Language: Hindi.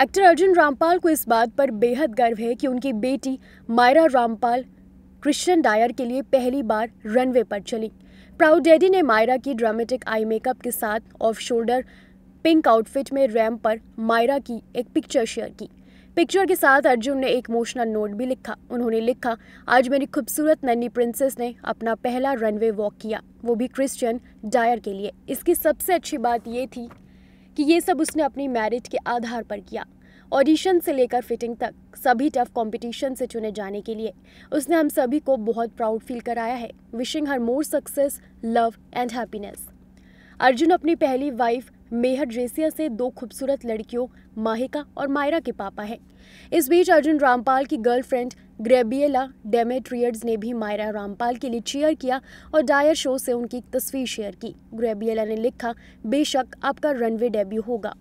एक्टर अर्जुन रामपाल को इस बात पर बेहद गर्व है कि उनकी बेटी मायरा रामपाल क्रिश्चियन डायर के लिए पहली बार रनवे पर चली प्राउड डैडी ने मायरा की ड्रामेटिक आई मेकअप के साथ ऑफ शोल्डर पिंक आउटफिट में रैम पर मायरा की एक पिक्चर शेयर की पिक्चर के साथ अर्जुन ने एक इमोशनल नोट भी लिखा उन्होंने लिखा आज मेरी खूबसूरत नन्नी प्रिंसेस ने अपना पहला रनवे वॉक किया वो भी क्रिश्चियन डायर के लिए इसकी सबसे अच्छी बात ये थी कि ये सब उसने अपनी मेरिट के आधार पर किया ऑडिशन से लेकर फिटिंग तक सभी टफ कंपटीशन से चुने जाने के लिए उसने हम सभी को बहुत प्राउड फील कराया है wishing her more success love and happiness Arjun अपनी पहली वाइफ मेहर ड्रेसिया से दो खूबसूरत लड़कियों माहिका और मायरा के पापा हैं इस बीच अर्जुन रामपाल की गर्लफ्रेंड ग्रेबिएला डेमेट्रियड्स ने भी मायरा रामपाल के लिए चेयर किया और डायर शो से उनकी तस्वीर शेयर की ग्रेबिएला ने लिखा बेशक आपका रनवे डेब्यू होगा